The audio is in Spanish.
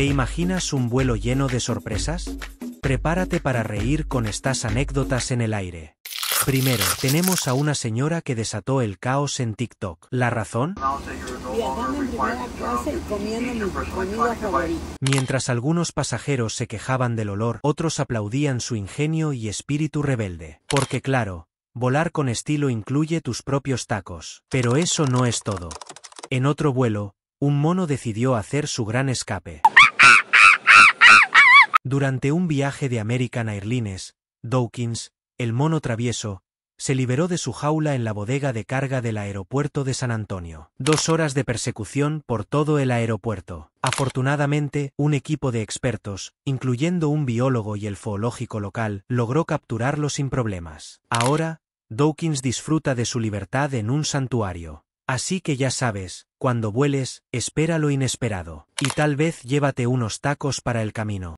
¿Te imaginas un vuelo lleno de sorpresas? Prepárate para reír con estas anécdotas en el aire. Primero, tenemos a una señora que desató el caos en TikTok. ¿La razón? Mientras algunos pasajeros se quejaban del olor, otros aplaudían su ingenio y espíritu rebelde. Porque claro, volar con estilo incluye tus propios tacos. Pero eso no es todo. En otro vuelo, un mono decidió hacer su gran escape. Durante un viaje de American Airlines, Dawkins, el mono travieso, se liberó de su jaula en la bodega de carga del aeropuerto de San Antonio. Dos horas de persecución por todo el aeropuerto. Afortunadamente, un equipo de expertos, incluyendo un biólogo y el zoológico local, logró capturarlo sin problemas. Ahora, Dawkins disfruta de su libertad en un santuario. Así que ya sabes, cuando vueles, espera lo inesperado. Y tal vez llévate unos tacos para el camino.